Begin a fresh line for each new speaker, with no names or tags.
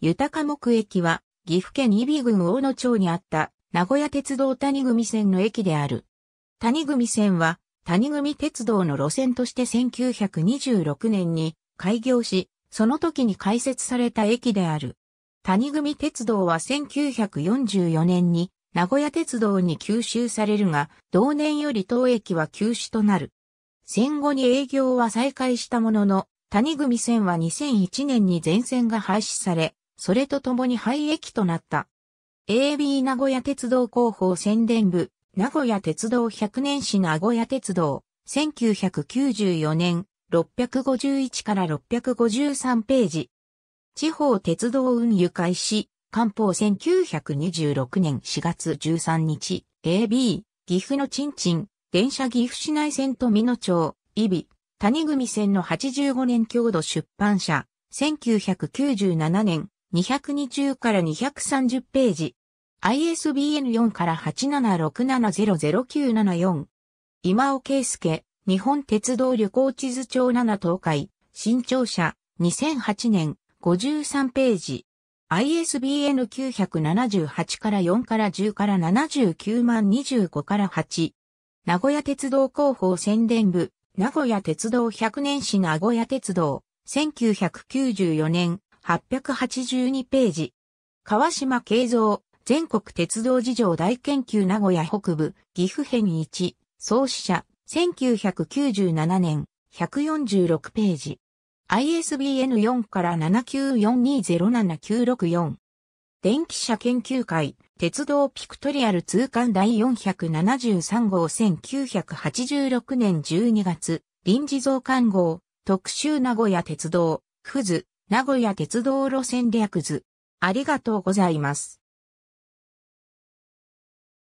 豊目駅は、岐阜県伊比郡大野町にあった、名古屋鉄道谷組線の駅である。谷組線は、谷組鉄道の路線として1926年に開業し、その時に開設された駅である。谷組鉄道は1944年に名古屋鉄道に吸収されるが、同年より当駅は休止となる。戦後に営業は再開したものの、谷組線は2001年に全線が廃止され、それとともに廃駅となった。AB 名古屋鉄道広報宣伝部、名古屋鉄道100年史名古屋鉄道、1994年、651から653ページ。地方鉄道運輸開始、官報1926年4月13日、AB、岐阜のちんちん、電車岐阜市内線と美野町、伊比、谷組線の85年郷土出版社、1997年、220から230ページ。ISBN 4から8 7 6 7 0 0 9 7 4今尾圭介、日本鉄道旅行地図帳7東海、新庁舎、2008年、53ページ。ISBN 978から4から10から79万25から8。名古屋鉄道広報宣伝部、名古屋鉄道100年史名古屋鉄道、1994年、882ページ。川島慶三、全国鉄道事情大研究名古屋北部、岐阜編1、創始者、1997年、146ページ。ISBN4 から79420794。電気車研究会、鉄道ピクトリアル通貫第473号1986年12月、臨時増刊号、特集名古屋鉄道、ふず、名古屋鉄道路線略図。ありがとうございます。